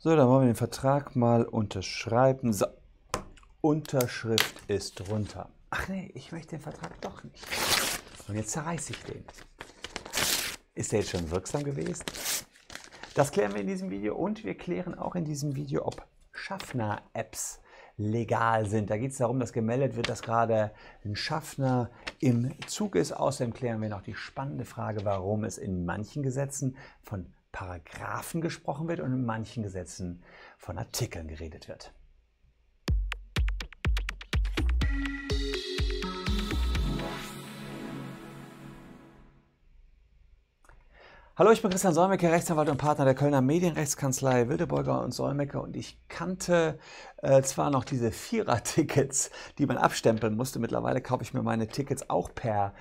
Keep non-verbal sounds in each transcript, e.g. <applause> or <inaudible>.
So, dann wollen wir den Vertrag mal unterschreiben. So, Unterschrift ist runter. Ach nee, ich möchte den Vertrag doch nicht. Und jetzt zerreiße ich den. Ist der jetzt schon wirksam gewesen? Das klären wir in diesem Video und wir klären auch in diesem Video, ob Schaffner-Apps legal sind. Da geht es darum, dass gemeldet wird, dass gerade ein Schaffner im Zug ist. Außerdem klären wir noch die spannende Frage, warum es in manchen Gesetzen von Paragraphen gesprochen wird und in manchen Gesetzen von Artikeln geredet wird. Hallo, ich bin Christian Solmecke, Rechtsanwalt und Partner der Kölner Medienrechtskanzlei Wildebeuger und Solmecke und ich kannte äh, zwar noch diese Vierer-Tickets, die man abstempeln musste. Mittlerweile kaufe ich mir meine Tickets auch per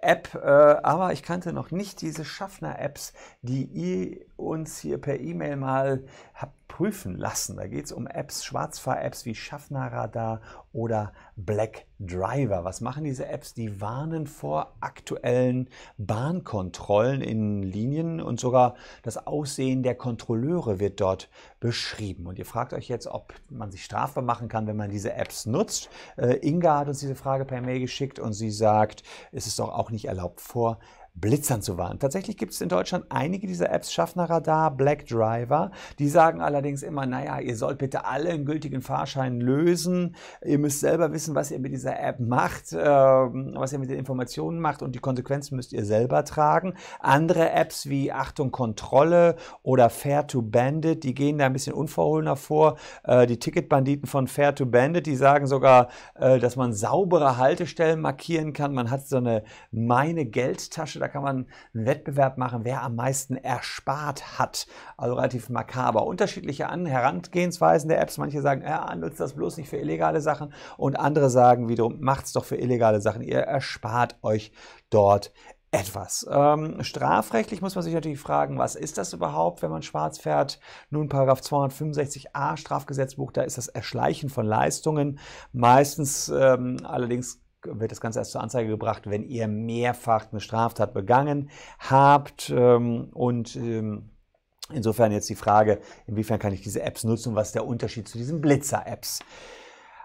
App, äh, aber ich kannte noch nicht diese Schaffner-Apps, die uns hier per E-Mail mal habt prüfen lassen. Da geht es um Apps, Schwarzfahr-Apps wie Schaffnerradar oder Black Driver. Was machen diese Apps? Die warnen vor aktuellen Bahnkontrollen in Linien und sogar das Aussehen der Kontrolleure wird dort beschrieben. Und ihr fragt euch jetzt, ob man sich strafbar machen kann, wenn man diese Apps nutzt. Äh, Inga hat uns diese Frage per Mail geschickt und sie sagt, es ist doch auch nicht erlaubt vor Blitzern zu warnen. Tatsächlich gibt es in Deutschland einige dieser Apps, Schaffnerradar, Black Driver, die sagen allerdings immer, naja, ihr sollt bitte alle einen gültigen Fahrschein lösen, ihr müsst selber wissen, was ihr mit dieser App macht, äh, was ihr mit den Informationen macht und die Konsequenzen müsst ihr selber tragen. Andere Apps wie Achtung Kontrolle oder Fair to Bandit, die gehen da ein bisschen unverhohlener vor. Äh, die Ticketbanditen von Fair to Bandit, die sagen sogar, äh, dass man saubere Haltestellen markieren kann. Man hat so eine meine Geldtasche da kann man einen Wettbewerb machen, wer am meisten erspart hat. Also relativ makaber. Unterschiedliche An Herangehensweisen der Apps. Manche sagen, ja, nutzt das bloß nicht für illegale Sachen. Und andere sagen wiederum, macht es doch für illegale Sachen. Ihr erspart euch dort etwas. Ähm, strafrechtlich muss man sich natürlich fragen, was ist das überhaupt, wenn man schwarz fährt? Nun, Paragraph 265a Strafgesetzbuch, da ist das Erschleichen von Leistungen meistens ähm, allerdings wird das Ganze erst zur Anzeige gebracht, wenn ihr mehrfach eine Straftat begangen habt. Ähm, und ähm, insofern jetzt die Frage, inwiefern kann ich diese Apps nutzen was ist der Unterschied zu diesen Blitzer-Apps?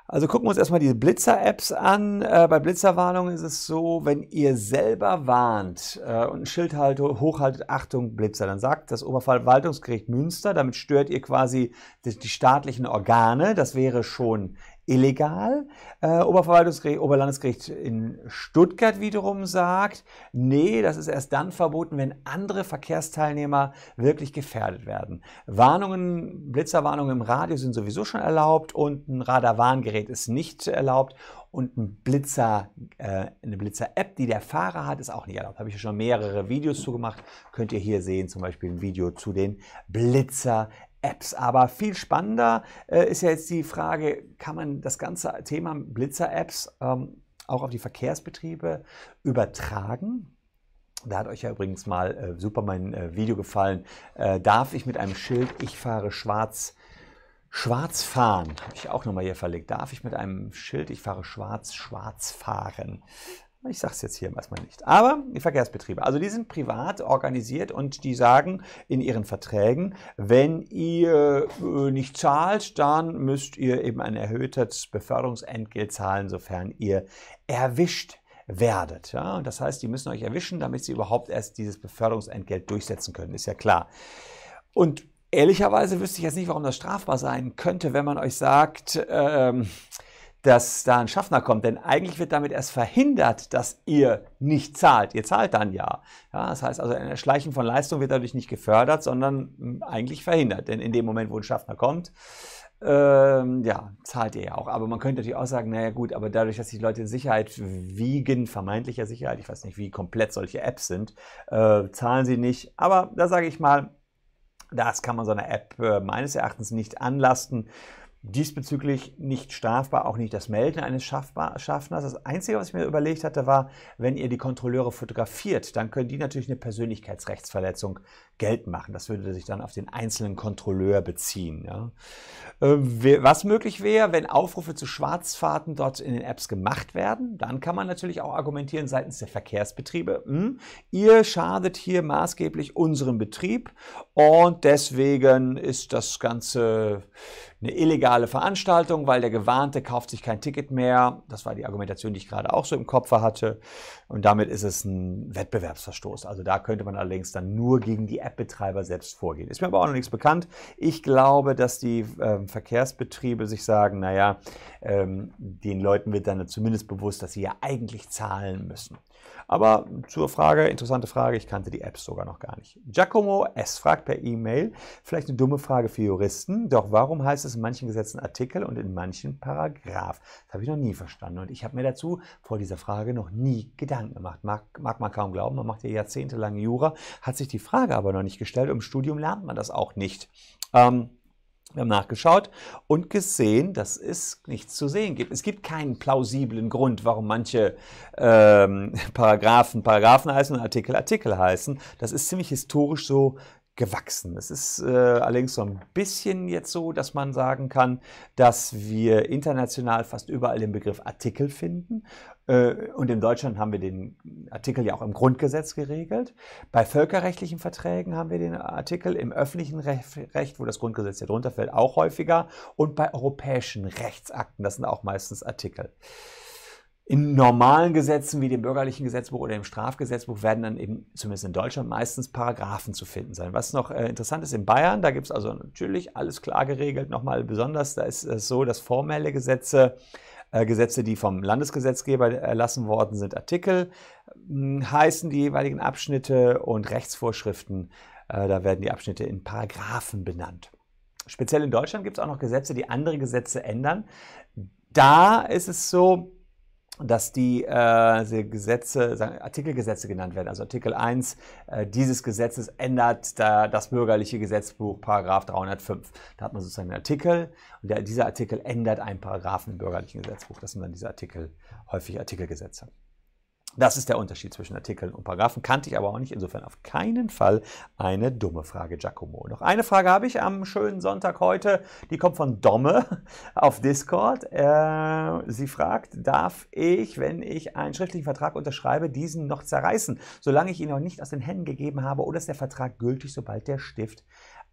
Also gucken wir uns erstmal diese Blitzer-Apps an. Äh, bei Blitzerwarnungen ist es so, wenn ihr selber warnt äh, und ein Schild haltet, hochhaltet, Achtung, Blitzer, dann sagt das Oberverwaltungsgericht Münster, damit stört ihr quasi die, staatlichen Organe. Das wäre schon illegal. Äh, Oberverwaltungsgericht, Oberlandesgericht in Stuttgart wiederum sagt, nee, das ist erst dann verboten, wenn andere Verkehrsteilnehmer wirklich gefährdet werden. Warnungen, Blitzerwarnungen im Radio sind sowieso schon erlaubt und ein Radarwarngerät ist nicht erlaubt und ein Blitzer, äh, eine Blitzer-App, die der Fahrer hat, ist auch nicht erlaubt. Habe ich schon mehrere Videos zugemacht. Könnt ihr hier sehen, zum Beispiel ein Video zu den Blitzer Apps. Aber viel spannender äh, ist ja jetzt die Frage, kann man das ganze Thema Blitzer-Apps ähm, auch auf die Verkehrsbetriebe übertragen? Da hat euch ja übrigens mal äh, super mein äh, Video gefallen. Äh, darf ich mit einem Schild, ich fahre schwarz, schwarz fahren? Habe ich auch nochmal hier verlegt. Darf ich mit einem Schild, ich fahre schwarz, schwarz fahren? Ich sage es jetzt hier erstmal nicht. Aber die Verkehrsbetriebe, also die sind privat organisiert und die sagen in ihren Verträgen, wenn ihr äh, nicht zahlt, dann müsst ihr eben ein erhöhtes Beförderungsentgelt zahlen, sofern ihr erwischt werdet. Ja? Das heißt, die müssen euch erwischen, damit sie überhaupt erst dieses Beförderungsentgelt durchsetzen können, ist ja klar. Und ehrlicherweise wüsste ich jetzt nicht, warum das strafbar sein könnte, wenn man euch sagt, ähm, dass da ein Schaffner kommt, denn eigentlich wird damit erst verhindert, dass ihr nicht zahlt. Ihr zahlt dann ja. ja das heißt also, ein Erschleichen von Leistung wird dadurch nicht gefördert, sondern hm, eigentlich verhindert. Denn in dem Moment, wo ein Schaffner kommt, ähm, ja, zahlt ihr ja auch. Aber man könnte natürlich auch sagen, naja gut, aber dadurch, dass die Leute in Sicherheit wiegen, vermeintlicher Sicherheit, ich weiß nicht, wie komplett solche Apps sind, äh, zahlen sie nicht. Aber da sage ich mal, das kann man so einer App äh, meines Erachtens nicht anlasten diesbezüglich nicht strafbar, auch nicht das Melden eines Schaffners. Das Einzige, was ich mir überlegt hatte, war, wenn ihr die Kontrolleure fotografiert, dann können die natürlich eine Persönlichkeitsrechtsverletzung Geld machen. Das würde sich dann auf den einzelnen Kontrolleur beziehen. Ja. Ähm, was möglich wäre, wenn Aufrufe zu Schwarzfahrten dort in den Apps gemacht werden, dann kann man natürlich auch argumentieren seitens der Verkehrsbetriebe, hm, ihr schadet hier maßgeblich unserem Betrieb und deswegen ist das Ganze eine illegale Veranstaltung, weil der Gewarnte kauft sich kein Ticket mehr. Das war die Argumentation, die ich gerade auch so im Kopf hatte. Und damit ist es ein Wettbewerbsverstoß. Also da könnte man allerdings dann nur gegen die App App-Betreiber selbst vorgehen. Ist mir aber auch noch nichts bekannt. Ich glaube, dass die äh, Verkehrsbetriebe sich sagen, naja, ähm, den Leuten wird dann zumindest bewusst, dass sie ja eigentlich zahlen müssen. Aber zur Frage, interessante Frage, ich kannte die Apps sogar noch gar nicht. Giacomo S. fragt per E-Mail, vielleicht eine dumme Frage für Juristen, doch warum heißt es in manchen Gesetzen Artikel und in manchen Paragraph? Das habe ich noch nie verstanden und ich habe mir dazu vor dieser Frage noch nie Gedanken gemacht. Mag, mag man kaum glauben, man macht ja jahrzehntelang Jura, hat sich die Frage aber noch nicht gestellt. Im Studium lernt man das auch nicht. Ähm, wir haben nachgeschaut und gesehen, dass es nichts zu sehen gibt. Es gibt keinen plausiblen Grund, warum manche ähm, <laughs> Paragraphen Paragraphen heißen und Artikel Artikel heißen. Das ist ziemlich historisch so gewachsen. Es ist äh, allerdings so ein bisschen jetzt so, dass man sagen kann, dass wir international fast überall den Begriff Artikel finden äh, und in Deutschland haben wir den Artikel ja auch im Grundgesetz geregelt. Bei völkerrechtlichen Verträgen haben wir den Artikel im öffentlichen Recht, wo das Grundgesetz ja drunter fällt, auch häufiger. Und bei europäischen Rechtsakten, das sind auch meistens Artikel. In normalen Gesetzen wie dem bürgerlichen Gesetzbuch oder dem Strafgesetzbuch werden dann eben, zumindest in Deutschland, meistens Paragraphen zu finden sein. Was noch äh, interessant ist, in Bayern, da gibt es also natürlich alles klar geregelt, nochmal besonders, da ist es so, dass formelle Gesetze äh, Gesetze, die vom Landesgesetzgeber erlassen worden sind, Artikel hm, heißen die jeweiligen Abschnitte und Rechtsvorschriften, äh, da werden die Abschnitte in Paragraphen benannt. Speziell in Deutschland gibt es auch noch Gesetze, die andere Gesetze ändern. Da ist es so, dass die äh, Gesetze, Artikelgesetze genannt werden. Also Artikel 1 äh, dieses Gesetzes ändert da das bürgerliche Gesetzbuch, Paragraph 305. Da hat man sozusagen einen Artikel und der, dieser Artikel ändert einen Paragraphen im bürgerlichen Gesetzbuch. Das sind dann diese Artikel, häufig Artikelgesetze. Das ist der Unterschied zwischen Artikeln und Paragraphen, kannte ich aber auch nicht. Insofern auf keinen Fall eine dumme Frage, Giacomo. Noch eine Frage habe ich am schönen Sonntag heute. Die kommt von Domme <laughs> auf Discord. Äh, sie fragt, darf ich, wenn ich einen schriftlichen Vertrag unterschreibe, diesen noch zerreißen, solange ich ihn noch nicht aus den Händen gegeben habe oder ist der Vertrag gültig, sobald der Stift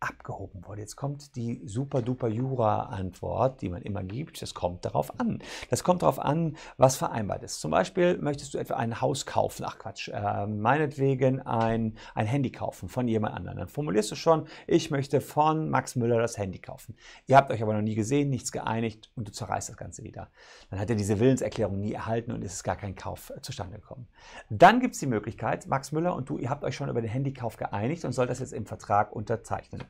abgehoben wurde. Jetzt kommt die super-duper-Jura-Antwort, die man immer gibt. Das kommt darauf an. Das kommt darauf an, was vereinbart ist. Zum Beispiel möchtest du etwa ein Haus kaufen. Ach Quatsch, äh, meinetwegen ein, ein Handy kaufen von jemand anderem. Dann formulierst du schon, ich möchte von Max Müller das Handy kaufen. Ihr habt euch aber noch nie gesehen, nichts geeinigt und du zerreißt das Ganze wieder. Dann hat er diese Willenserklärung nie erhalten und es ist gar kein Kauf zustande gekommen. Dann gibt es die Möglichkeit, Max Müller und du, ihr habt euch schon über den Handykauf geeinigt und soll das jetzt im Vertrag unterzeichnen.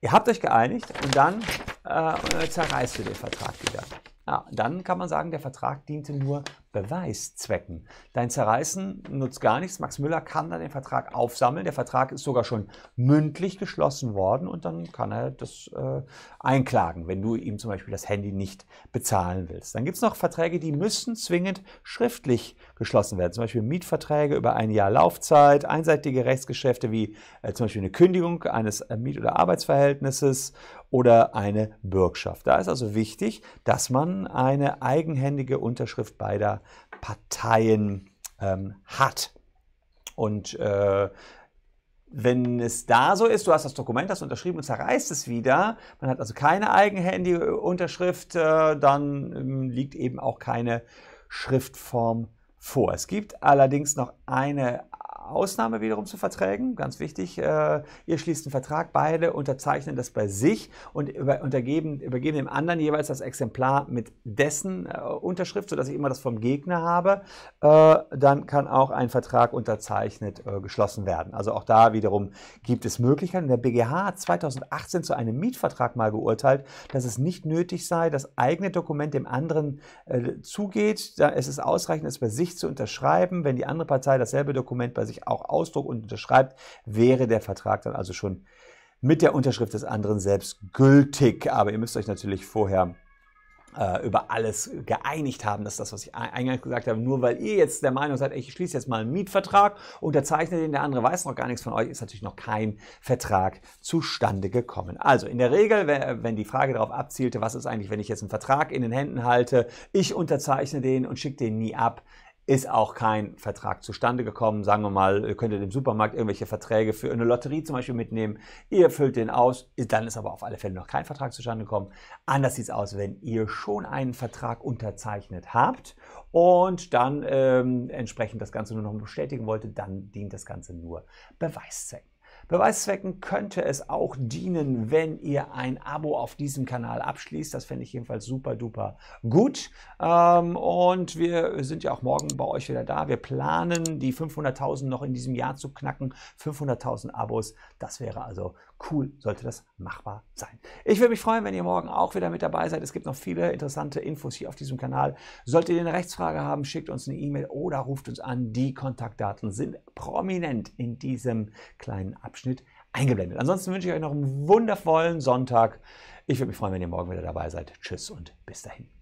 Ihr habt euch geeinigt und dann äh, zerreißt ihr den Vertrag wieder. Ja, dann kann man sagen, der Vertrag diente nur Beweiszwecken. Dein Zerreißen nutzt gar nichts. Max Müller kann dann den Vertrag aufsammeln. Der Vertrag ist sogar schon mündlich geschlossen worden und dann kann er das äh, einklagen, wenn du ihm zum Beispiel das Handy nicht bezahlen willst. Dann gibt es noch Verträge, die müssen zwingend schriftlich geschlossen werden. Zum Beispiel Mietverträge über ein Jahr Laufzeit, einseitige Rechtsgeschäfte wie äh, zum Beispiel eine Kündigung eines äh, Miet- oder Arbeitsverhältnisses oder eine Bürgschaft. Da ist also wichtig, dass man eine eigenhändige Unterschrift beider Parteien ähm, hat. Und äh, wenn es da so ist, du hast das Dokument, hast unterschrieben und zerreißt es wieder, man hat also keine eigenhändige Unterschrift, äh, dann ähm, liegt eben auch keine Schriftform vor. Es gibt allerdings noch eine Ausnahme wiederum zu Verträgen, ganz wichtig. Äh, ihr schließt einen Vertrag, beide unterzeichnen das bei sich und über, untergeben, übergeben dem anderen jeweils das Exemplar mit dessen äh, Unterschrift, sodass ich immer das vom Gegner habe. Äh, dann kann auch ein Vertrag unterzeichnet äh, geschlossen werden. Also auch da wiederum gibt es Möglichkeiten. Der BGH hat 2018 zu einem Mietvertrag mal geurteilt, dass es nicht nötig sei, das eigene Dokument dem anderen äh, zugeht. Da, es ist ausreichend, es bei sich zu unterschreiben, wenn die andere Partei dasselbe Dokument bei sich sich auch Ausdruck und unterschreibt, wäre der Vertrag dann also schon mit der Unterschrift des anderen selbst gültig. Aber ihr müsst euch natürlich vorher äh, über alles geeinigt haben. Das ist das, was ich eingangs gesagt habe. Nur weil ihr jetzt der Meinung seid, ich schließe jetzt mal einen Mietvertrag, unterzeichne den, der andere weiß noch gar nichts von euch, ist natürlich noch kein Vertrag zustande gekommen. Also in der Regel, wenn die Frage darauf abzielte, was ist eigentlich, wenn ich jetzt einen Vertrag in den Händen halte, ich unterzeichne den und schicke den nie ab, ist auch kein Vertrag zustande gekommen. Sagen wir mal, ihr könntet im Supermarkt irgendwelche Verträge für eine Lotterie zum Beispiel mitnehmen. Ihr füllt den aus, dann ist aber auf alle Fälle noch kein Vertrag zustande gekommen. Anders sieht es aus, wenn ihr schon einen Vertrag unterzeichnet habt und dann ähm, entsprechend das Ganze nur noch bestätigen wollte, dann dient das Ganze nur Beweiszwecken. Beweiszwecken könnte es auch dienen, wenn ihr ein Abo auf diesem Kanal abschließt. Das fände ich jedenfalls super duper gut. Ähm, und wir sind ja auch morgen bei euch wieder da. Wir planen, die 500.000 noch in diesem Jahr zu knacken. 500.000 Abos, das wäre also cool sollte das machbar sein. Ich würde mich freuen, wenn ihr morgen auch wieder mit dabei seid. Es gibt noch viele interessante Infos hier auf diesem Kanal. Solltet ihr eine Rechtsfrage haben, schickt uns eine E-Mail oder ruft uns an. Die Kontaktdaten sind prominent in diesem kleinen Abschnitt eingeblendet. Ansonsten wünsche ich euch noch einen wundervollen Sonntag. Ich würde mich freuen, wenn ihr morgen wieder dabei seid. Tschüss und bis dahin.